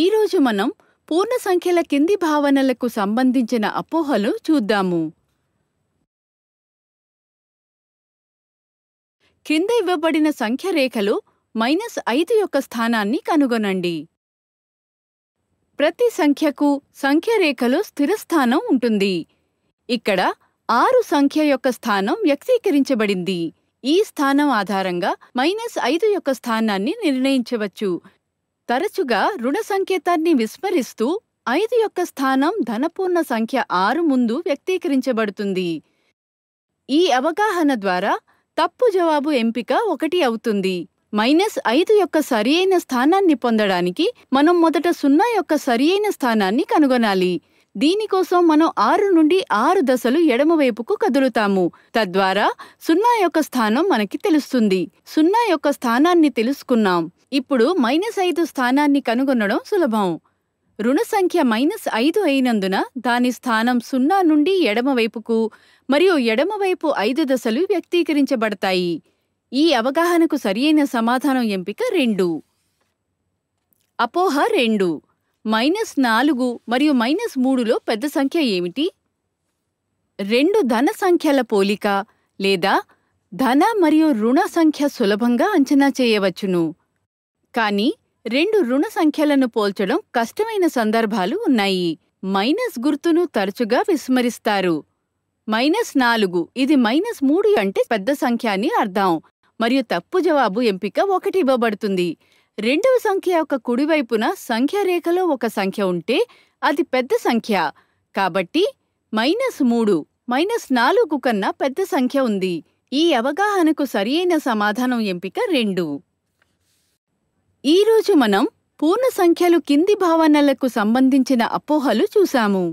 ఈరోజు మనం పూర్ణ సంఖ్యల కింది భావనలకు సంబంధించిన అపోహలు చూద్దాము కింద ఇవ్వబడిన సంఖ్య రేఖలు మైనస్ ఐదు యొక్క స్థానాన్ని కనుగొనండి ప్రతి సంఖ్యకు సంఖ్య రేఖలో స్థిరస్థానం ఉంటుంది ఇక్కడ ఆరు సంఖ్య యొక్క స్థానం వ్యక్తీకరించబడింది ఈ స్థానం ఆధారంగా మైనస్ ఐదు యొక్క స్థానాన్ని నిర్ణయించవచ్చు తరచుగా రుణ సంకేతాన్ని విస్మరిస్తూ ఐదు యొక్క స్థానం ధనపూర్ణ సంఖ్య ఆరు ముందు వ్యక్తీకరించబడుతుంది ఈ అవగాహన ద్వారా తప్పు జవాబు ఎంపిక ఒకటి అవుతుంది మైనస్ ఐదు యొక్క సరియైన స్థానాన్ని పొందడానికి మనం మొదట సున్నా యొక్క సరియైన స్థానాన్ని కనుగొనాలి దీనికోసం మనం ఆరు నుండి ఆరు దశలు ఎడమవైపుకు కదులుతాము తద్వారా సున్నా యొక్క స్థానం మనకి తెలుస్తుంది సున్నా యొక్క స్థానాన్ని తెలుసుకున్నాం ఇప్పుడు మైనస్ ఐదు స్థానాన్ని కనుగొనడం సులభం రుణ సంఖ్య మైనస్ ఐదు అయినందున దాని స్థానం సున్నా నుండి ఎడమవైపుకు మరియు ఎడమవైపు ఐదు దశలు వ్యక్తీకరించబడతాయి ఈ అవగాహనకు సరియైన సమాధానం ఎంపిక రెండు అపోహ రెండు మైనస్ నాలుగు మరియు మైనస్ మూడులో పెద్ద సంఖ్య ఏమిటి రెండు ధన సంఖ్యల పోలిక లేదా ధన మరియు రుణ సంఖ్య సులభంగా అంచనా చేయవచ్చును కానీ రెండు రుణ సంఖ్యలను పోల్చడం కష్టమైన సందర్భాలు ఉన్నాయి మైనస్ గుర్తును తరచుగా విస్మరిస్తారు మైనస్ నాలుగు ఇది మైనస్ మూడు అంటే పెద్ద సంఖ్య అని అర్థం మరియు తప్పు జవాబు ఎంపిక ఒకటి ఇవ్వబడుతుంది రెండవ సంఖ్య యొక్క కుడివైపున సంఖ్య రేఖలో ఒక సంఖ్య ఉంటే అది పెద్ద సంఖ్య కాబట్టి మైనస్ మూడు మైనస్ నాలుగు కన్నా పెద్ద సంఖ్య ఉంది ఈ అవగాహనకు సరియైన సమాధానం ఎంపిక రెండు ఈరోజు మనం పూర్ణ సంఖ్యలు కింది భావనలకు సంబంధించిన అపోహలు చూశాము